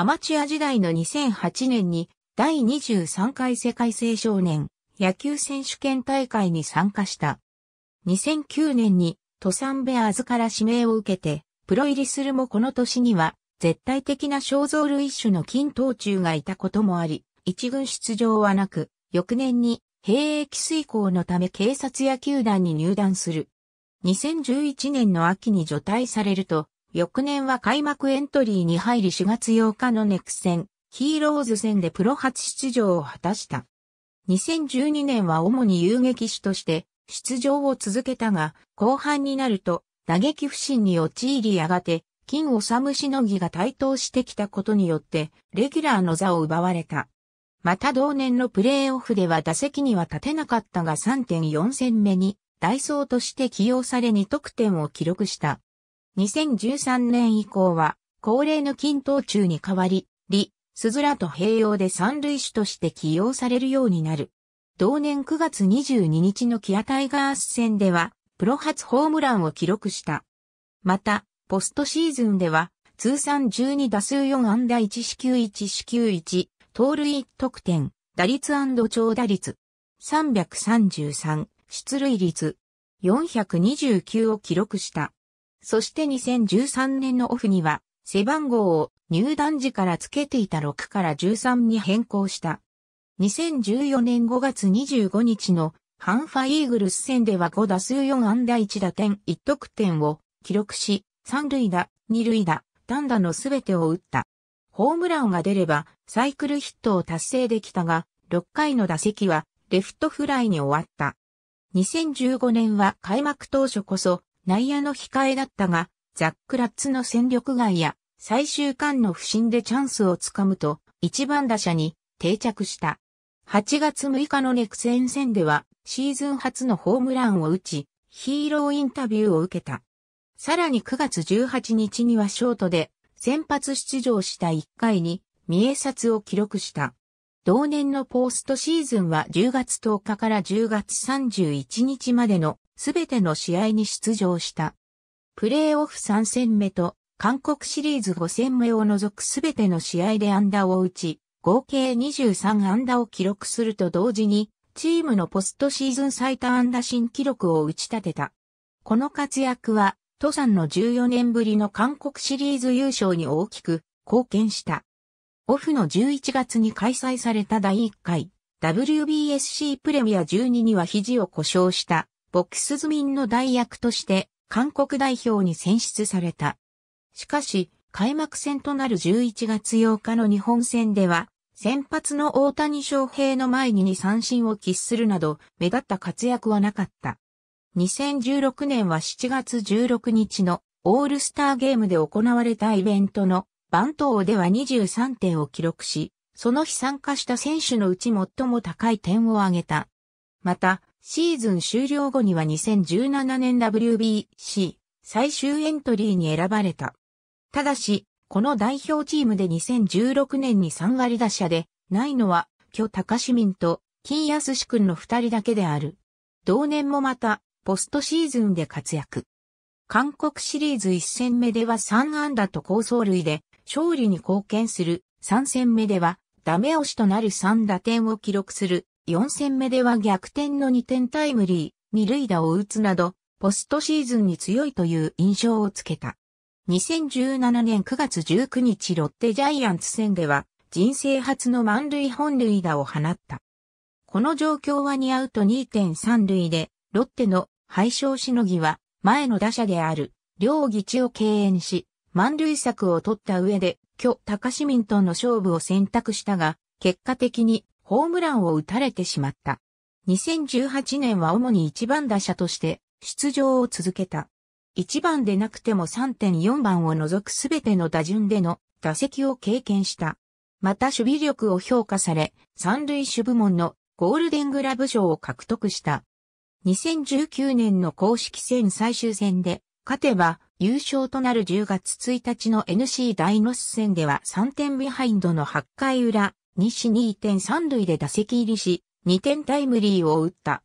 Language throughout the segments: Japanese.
アマチュア時代の2008年に第23回世界青少年野球選手権大会に参加した。2009年にトサンベアーズから指名を受けて、プロ入りするもこの年には、絶対的な肖像類種の金頭中がいたこともあり、一軍出場はなく、翌年に兵役遂行のため警察や球団に入団する。2011年の秋に除隊されると、翌年は開幕エントリーに入り4月8日のネク戦、ヒーローズ戦でプロ初出場を果たした。2012年は主に遊撃手として出場を続けたが、後半になると打撃不振に陥りやがて、金をサムしのぎが台頭してきたことによって、レギュラーの座を奪われた。また同年のプレーオフでは打席には立てなかったが3.4戦目に、ダイソーとして起用され2得点を記録した。2013年以降は、恒例の均等中に代わり、リ、スズラと併用で三類種として起用されるようになる。同年9月22日のキアタイガース戦では、プロ初ホームランを記録した。また、ポストシーズンでは、通算12打数4安打1四球1四球1、盗塁得点、打率長打率、333、出塁率、429を記録した。そして2013年のオフには、背番号を入団時から付けていた6から13に変更した。2014年5月25日のハンファイーグルス戦では5打数4安打1打点1得点を記録し、3塁打、2塁打、単打のすべてを打った。ホームランが出ればサイクルヒットを達成できたが、6回の打席はレフトフライに終わった。2015年は開幕当初こそ内野の控えだったが、ザック・ラッツの戦力外や最終間の不振でチャンスをつかむと、一番打者に定着した。8月6日のネクセン戦では、シーズン初のホームランを打ち、ヒーローインタビューを受けた。さらに9月18日にはショートで、先発出場した1回に、三重札を記録した。同年のポーストシーズンは10月10日から10月31日までのすべての試合に出場した。プレーオフ3戦目と韓国シリーズ5戦目を除くすべての試合で安打を打ち、合計23安打を記録すると同時に、チームのポストシーズン最多安打新記録を打ち立てた。この活躍は、トさんの14年ぶりの韓国シリーズ優勝に大きく貢献した。オフの11月に開催された第1回 WBSC プレミア12には肘を故障したボックスズンの代役として韓国代表に選出された。しかし、開幕戦となる11月8日の日本戦では、先発の大谷翔平の前に2三振を喫するなど、目立った活躍はなかった。2016年は7月16日のオールスターゲームで行われたイベントの番頭では23点を記録し、その日参加した選手のうち最も高い点を挙げた。また、シーズン終了後には2017年 WBC 最終エントリーに選ばれた。ただし、この代表チームで2016年に3割打者で、ないのは、巨高市民と金安志君の二人だけである。同年もまた、ポストシーズンで活躍。韓国シリーズ1戦目では3安打と高走塁で、勝利に貢献する3戦目では、ダメ押しとなる3打点を記録する4戦目では逆転の2点タイムリー、2塁打を打つなど、ポストシーズンに強いという印象をつけた。2017年9月19日ロッテジャイアンツ戦では、人生初の満塁本塁打を放った。この状況は2アウト2.3塁で、ロッテの敗勝しのぎは、前の打者である、両義地を敬遠し、満塁策を取った上で、巨高市民との勝負を選択したが、結果的にホームランを打たれてしまった。2018年は主に一番打者として出場を続けた。一番でなくても3.4番を除くすべての打順での打席を経験した。また守備力を評価され、三塁手部門のゴールデングラブ賞を獲得した。2019年の公式戦最終戦で、勝てば優勝となる10月1日の NC 大のス戦では3点ビハインドの8回裏、西2.3塁で打席入りし、2点タイムリーを打った。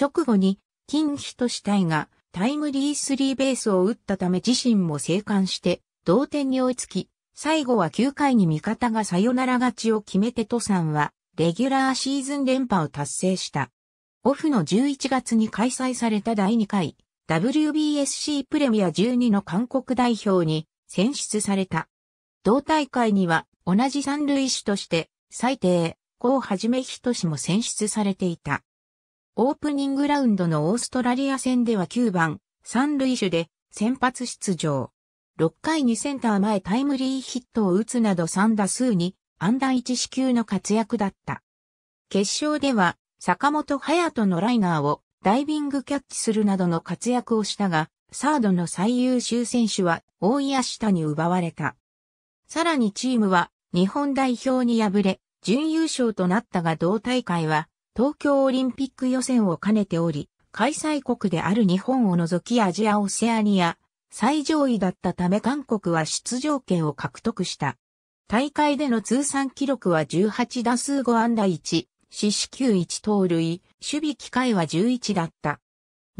直後に、金と死体がタイムリースリーベースを打ったため自身も生還して、同点に追いつき、最後は9回に味方がサヨナラ勝ちを決めてトさんは、レギュラーシーズン連覇を達成した。オフの11月に開催された第2回 WBSC プレミア12の韓国代表に選出された。同大会には同じ三塁手として最低、こうはじめひとしも選出されていた。オープニングラウンドのオーストラリア戦では9番、三塁手で先発出場。6回にセンター前タイムリーヒットを打つなど3打数に安打1四球の活躍だった。決勝では坂本隼人のライナーをダイビングキャッチするなどの活躍をしたが、サードの最優秀選手は大谷下に奪われた。さらにチームは日本代表に敗れ、準優勝となったが同大会は、東京オリンピック予選を兼ねており、開催国である日本を除きアジア・オセアニア、最上位だったため韓国は出場権を獲得した。大会での通算記録は18打数5安打1、四死球1盗塁、守備機会は11だった。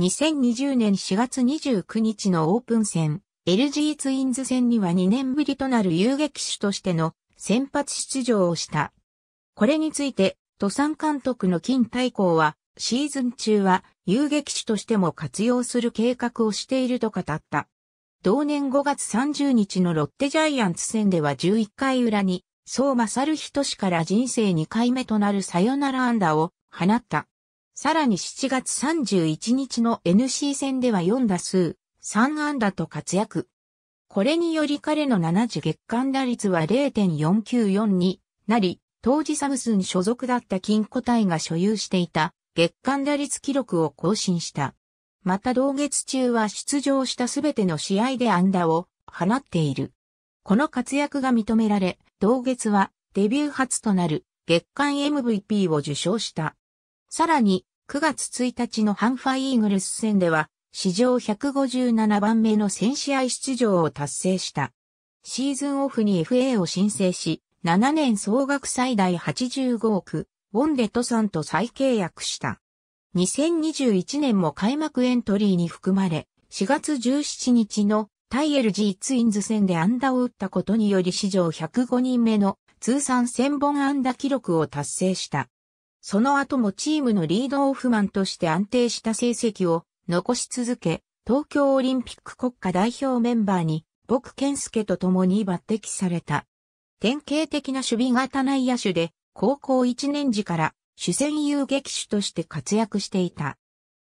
2020年4月29日のオープン戦、LG ツインズ戦には2年ぶりとなる遊撃手としての先発出場をした。これについて、土産監督の金大鼓は、シーズン中は遊撃手としても活用する計画をしていると語った。同年5月30日のロッテジャイアンツ戦では11回裏に、相馬猿人氏から人生2回目となるサヨナラ安打を放った。さらに7月31日の NC 戦では4打数、3安打と活躍。これにより彼の7時月間打率は0.494になり、当時サムスン所属だった金庫隊が所有していた月間打率記録を更新した。また同月中は出場したすべての試合で安打を放っている。この活躍が認められ、同月はデビュー初となる月間 MVP を受賞した。さらに、9月1日のハンファイーグルス戦では、史上157番目の1000試合出場を達成した。シーズンオフに FA を申請し、7年総額最大85億、ウォンデトさんと再契約した。2021年も開幕エントリーに含まれ、4月17日のタイエル G ツインズ戦で安打を打ったことにより史上105人目の通算1000本安打記録を達成した。その後もチームのリードオフマンとして安定した成績を残し続け、東京オリンピック国家代表メンバーに、僕健介と共に抜擢された。典型的な守備型内野手で、高校1年時から主戦遊撃手として活躍していた。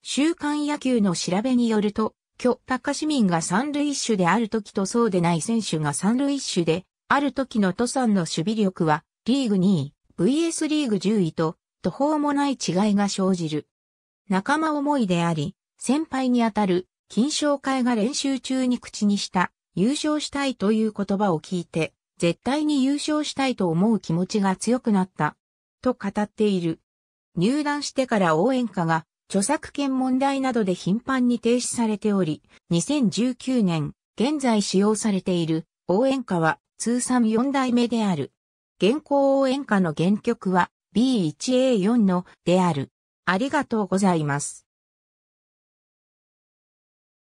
週刊野球の調べによると、巨高市民が三塁手である時とそうでない選手が三塁手で、ある時の都産の守備力は、リーグ2位、VS リーグ10位と、途方もない違いが生じる。仲間思いであり、先輩にあたる、金賞会が練習中に口にした、優勝したいという言葉を聞いて、絶対に優勝したいと思う気持ちが強くなった、と語っている。入団してから応援歌が、著作権問題などで頻繁に停止されており、2019年、現在使用されている応援歌は通算4代目である。現行応援歌の原曲は B1A4 のである。ありがとうございます。